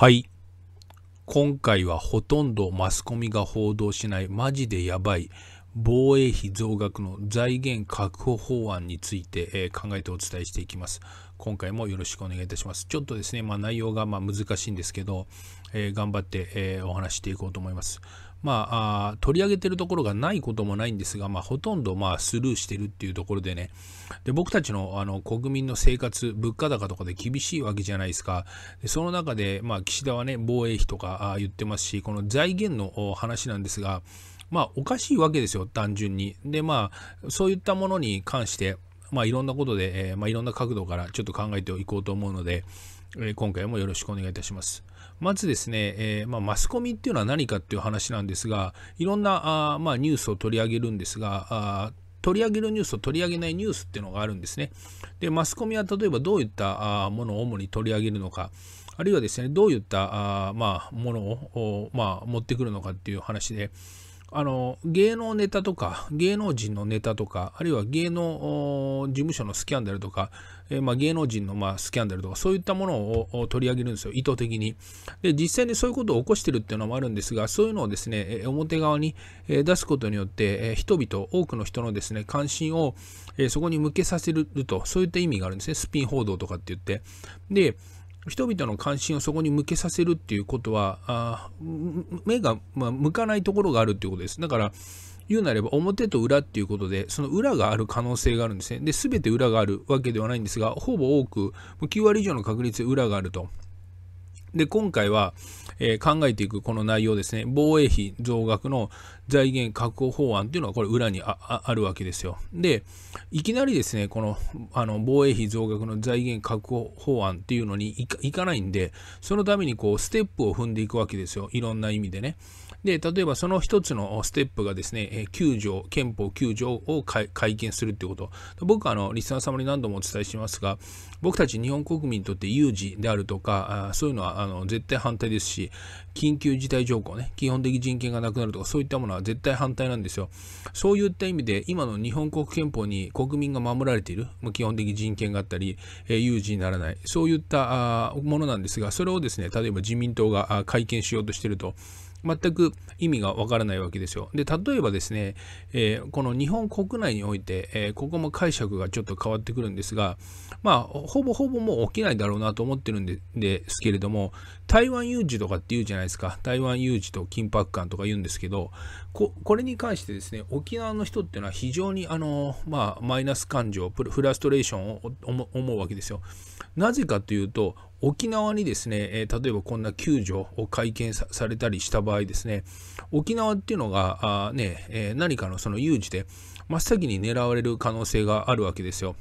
はい。今回はほとんどマスコミが報道しないマジでやばい防衛費増額の財源確保法案について、え考えてお伝えしていきます。今回もよろしくお願いいたします。ちょっとですね、まあ、内容がまあ難しいんですけど、えー、頑張って、えお話していこうと思います。まあ、あ取り上げているところがないこともないんですが、まあ、ほとんどまあスルーしているっていうところでね、で僕たちのあの国民の生活、物価高とかで厳しいわけじゃないですか、でその中で、まあ、岸田はね、防衛費とかあ言ってますし、この財源の話なんですが、まあ、おかしいわけですよ、単純に。で、まあ、そういったものに関して、まあ、いろんなことで、えー、まあ、いろんな角度からちょっと考えていこうと思うので、えー、今回もよろしくお願いいたします。まずですね、えー、まあ、マスコミっていうのは何かっていう話なんですが、いろんなあ、まあ、ニュースを取り上げるんですが、あ取り上げるニュースと取り上げないニュースっていうのがあるんですね。で、マスコミは例えばどういったものを主に取り上げるのか、あるいはですね、どういったあまあ、ものをまあ、持ってくるのかっていう話で、あの芸能ネタとか芸能人のネタとかあるいは芸能事務所のスキャンダルとか、えー、まあ、芸能人のまあスキャンダルとかそういったものを取り上げるんですよ意図的にで実際にそういうことを起こしてるっていうのもあるんですがそういうのをですね表側に出すことによって人々多くの人のですね関心をそこに向けさせるとそういった意味があるんですねスピン報道とかって言ってで人々の関心をそこに向けさせるっていうことは、あ目が、まあ、向かないところがあるっていうことです。だから、言うなれば表と裏っていうことで、その裏がある可能性があるんですね。で、全て裏があるわけではないんですが、ほぼ多く、9割以上の確率で裏があると。で、今回は、えー、考えていくこの内容ですね、防衛費増額の財源確保法案というのはこれ裏にあるわけですよ。で、いきなりですね、このあの防衛費増額の財源確保法案っていうのにいかないんで、そのためにこうステップを踏んでいくわけですよ、いろんな意味でね。で、例えばその一つのステップがですね、9条、憲法9条を改憲するってこと。僕はあの、リスナー様に何度もお伝えしますが、僕たち日本国民にとって有事であるとか、そういうのはあの絶対反対ですし、緊急事態条項ね、基本的人権がなくなるとか、そういったものは絶対反対なんですよ。そういった意味で、今の日本国憲法に国民が守られている、基本的人権があったり、有事にならない、そういったものなんですが、それをですね、例えば自民党が改憲しようとしていると、全く意味がわからないわけですよ。で、例えばですね、えー、この日本国内において、えー、ここも解釈がちょっと変わってくるんですが、まあ、ほぼほぼもう起きないだろうなと思ってるんでですけれども、台湾有事とかって言うじゃないですか、台湾有事と緊迫感とか言うんですけど、ここれに関してですね、沖縄の人っていうのは非常にあの、まあ、マイナス感情、フラストレーションを思うわけですよ。なぜかというと、沖縄にですね、え例えばこんな救助を会見されたりした場合ですね、沖縄っていうのが、あね、え何かのその有事で真っ先に狙われる可能性があるわけですよ。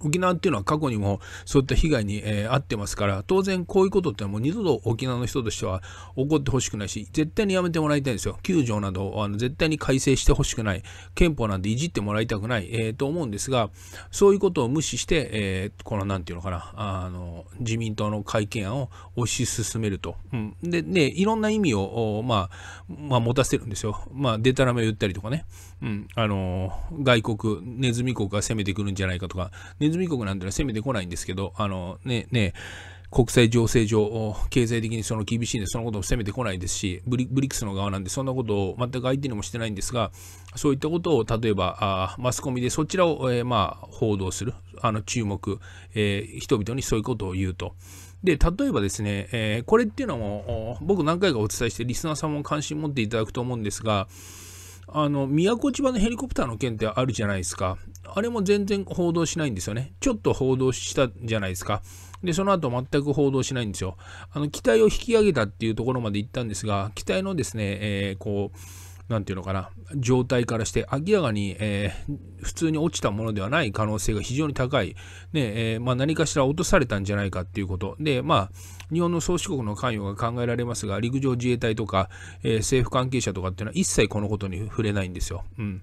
沖縄っていうのは過去にもそういった被害に、えー、遭ってますから当然こういうことってもう二度と沖縄の人としては起こってほしくないし絶対にやめてもらいたいんですよ9条などあの絶対に改正してほしくない憲法なんていじってもらいたくない、えー、と思うんですがそういうことを無視して、えー、この何て言うのかなあの自民党の改憲案を推し進めると、うん、でねいろんな意味を、まあ、まあ、持たせるんですよまあでたらめを言ったりとかね、うん、あの外国ネズミ国が攻めてくるんじゃないかとか、ネズミ国なんてのは攻めてこないんですけど、あの、ね、ね、国際情勢上、経済的にその厳しいんで、そのことを攻めてこないですし、ブリブリックスの側なんで、そんなことを全く相手にもしてないんですが、そういったことを例えばあマスコミでそちらを、えー、まあ、報道する、あの注目、えー、人々にそういうことを言うと。で、例えばですね、えー、これっていうのも、僕何回かお伝えして、リスナーさんも関心持っていただくと思うんですが、あの、宮古島のヘリコプターの件ってあるじゃないですか。あれも全然報道しないんですよね。ちょっと報道したじゃないですか。で、その後全く報道しないんですよ。あの、機体を引き上げたっていうところまで行ったんですが、機体のですね、えー、こう、んていうのかな、状態からして、明らかに、えー、普通に落ちたものではない可能性が非常に高い。ね、えー、まあ、何かしら落とされたんじゃないかっていうこと。で、まあ、日本の宗主国の関与が考えられますが、陸上自衛隊とか、えー、政府関係者とかっていうのは一切このことに触れないんですよ。うん。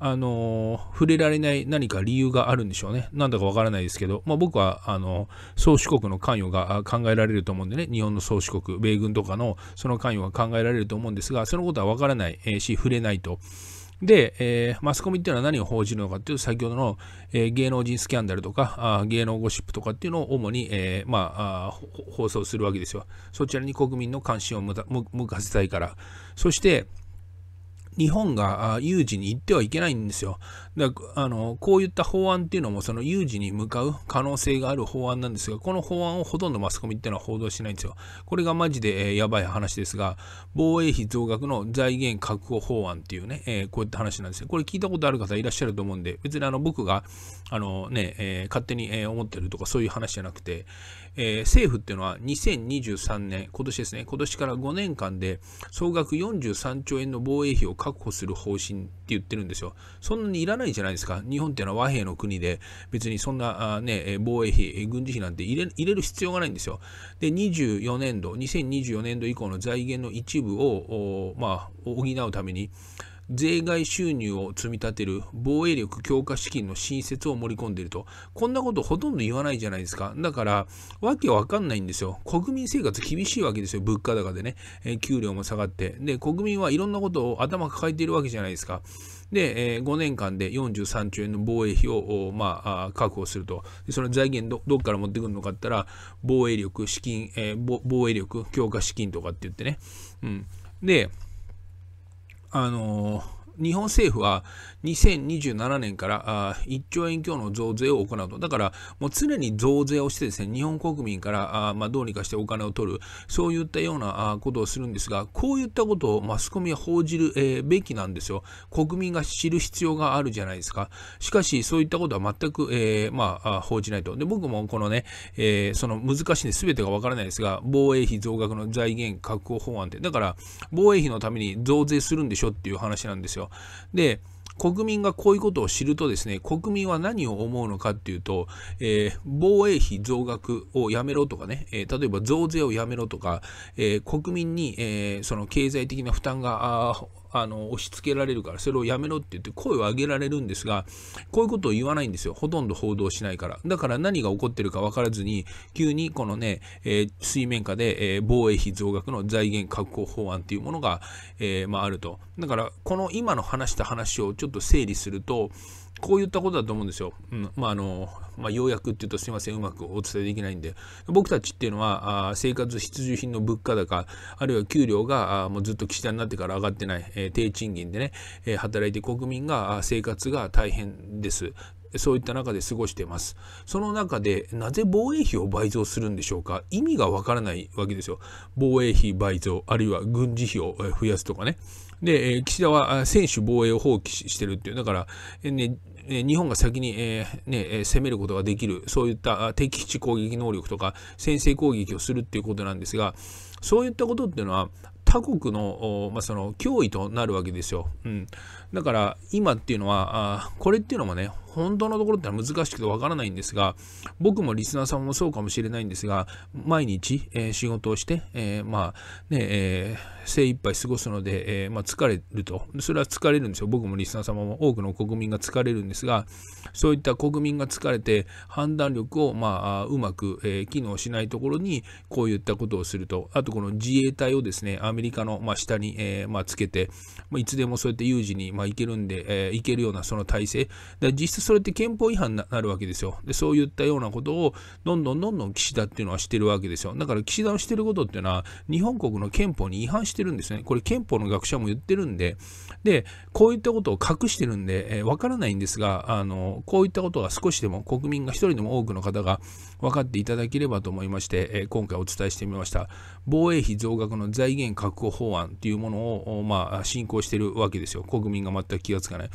あの触れられない何か理由があるんでしょうね。なんだかわからないですけど、まあ、僕はあの宗主国の関与が考えられると思うんでね、日本の宗主国、米軍とかのその関与が考えられると思うんですが、そのことはわからないし、触れないと。で、えー、マスコミっていうのは何を報じるのかっていう先ほどの、えー、芸能人スキャンダルとかあ芸能ゴシップとかっていうのを主に、えー、まああ、放送するわけですよ。そちらに国民の関心を向かせたいから。そして、日本が有事に行ってはいけないんですよ。だあのこういった法案っていうのもその有事に向かう可能性がある法案なんですが、この法案をほとんどマスコミっていうのは報道しないんですよ。これがマジで、えー、やばい話ですが、防衛費増額の財源確保法案っていうね、えー、こういった話なんですよ。これ聞いたことある方いらっしゃると思うんで、別にあの僕があのね、えー、勝手に思ってるとかそういう話じゃなくて、え政府っていうのは2023年、今年ですね、今年から5年間で総額43兆円の防衛費を確保する方針って言ってるんですよ。そんなにいらないないじゃないですか。日本っていうのは和平の国で、別にそんなあ、ね、防衛費、軍事費なんて入れ入れる必要がないんですよ。で、24年度、2024年度以降の財源の一部を、まあ、補うために、税外収入を積み立てる防衛力強化資金の新設を盛り込んでいると。こんなことほとんど言わないじゃないですか。だから、わけわかんないんですよ。国民生活厳しいわけですよ。物価高でね、えー、給料も下がって。で、国民はいろんなことを頭抱えているわけじゃないですか。で、えー、5年間で43兆円の防衛費を、まあ、確保すると。その財源どどっから持ってくるのかって言ったら、防衛力資金、えー、防衛力強化資金とかって言ってね。うん。で、あのー日本政府は2027年から1兆円強の増税を行うと。だから、もう常に増税をしてですね、日本国民からまあ、どうにかしてお金を取る、そういったようなことをするんですが、こういったことをマスコミは報じる、えべきなんですよ。国民が知る必要があるじゃないですか。しかし、そういったことは全く、えー、まあ、報じないと。で、僕もこのね、えー、その難しいんです。べてがわからないですが、防衛費増額の財源確保法案って、だから、防衛費のために増税するんでしょっていう話なんですよ。で、国民がこういうことを知るとですね、国民は何を思うのかっていうと、えー、防衛費増額をやめろとかね、えー、例えば増税をやめろとか、えー、国民に、えその経済的な負担があの押し付けられるからそれをやめろって言って声を上げられるんですがこういうことを言わないんですよほとんど報道しないからだから何が起こってるか分からずに急にこのね、えー、水面下で、えー、防衛費増額の財源確保法案っていうものが、えーまあ、あるとだからこの今の話した話をちょっと整理するとこういったことだと思うんですよ。うん、まああの、まあ、ようやくっていうとすいません、うまくお伝えできないんで、僕たちっていうのは、あ生活必需品の物価高、あるいは給料があもうずっと岸田になってから上がってない、えー、低賃金でね、えー、働いて国民が生活が大変です。そういった中で過ごしてます。その中で、なぜ防衛費を倍増するんでしょうか意味がわからないわけですよ。防衛費倍増、あるいは軍事費を増やすとかね。で、え岸田は専守防衛を放棄してるっていう、だから、えね、日本が先に、えね、攻めることができる、そういった敵基地攻撃能力とか先制攻撃をするっていうことなんですが、そういったことっていうのは、他国の,、まあ、その脅威となるわけですよ、うん、だから今っていうのはあこれっていうのもね本当のところってのは難しくてわからないんですが僕もリスナーさんもそうかもしれないんですが毎日、えー、仕事をして、えー、まあねえー、精一杯過ごすので、えまあ、疲れるとそれは疲れるんですよ僕もリスナー様も多くの国民が疲れるんですがそういった国民が疲れて判断力を、まあ、うまく、え機能しないところにこういったことをするとあとこの自衛隊をですねアメメリカの、まあ、下に、えー、まあ、つけて、まあ、いつでもそうやって有事に、まあ、行けるんで、えー、行けるようなその体制。で実質それって憲法違反になるわけですよで。そういったようなことを、どんどんどんどん岸田っていうのはしてるわけですよ。だから岸田のしてることっていうのは、日本国の憲法に違反してるんですね。これ憲法の学者も言ってるんで、で、こういったことを隠してるんで、えー、わからないんですが、あの、こういったことが少しでも国民が一人でも多くの方が分かっていただければと思いまして、えー、今回お伝えしてみました。防衛費増額の財源確保法案というものを、まあ、進行してるわけですよ。国民が全く気がつかない。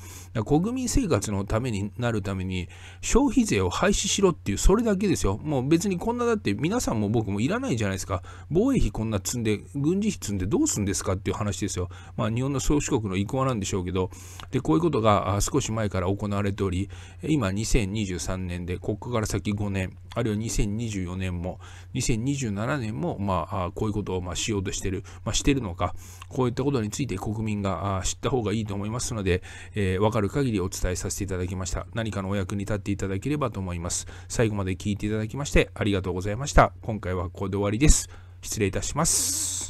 国民生活のためになるために、消費税を廃止しろっていう、それだけですよ。もう別にこんなだって、皆さんも僕もいらないじゃないですか。防衛費こんな積んで、軍事費積んでどうすんですかっていう話ですよ。まあ、日本の宗主国の意向なんでしょうけど、で、こういうことが少し前から行われており、今2023年で、ここから先5年、あるいは2024年も、2027年も、まあ、こういうことをまあしようとしてる。まあしてるのか、こういったことについて国民が知った方がいいと思いますので、えー、分かる限りお伝えさせていただきました。何かのお役に立っていただければと思います。最後まで聞いていただきましてありがとうございました。今回はここで終わりです。失礼いたします。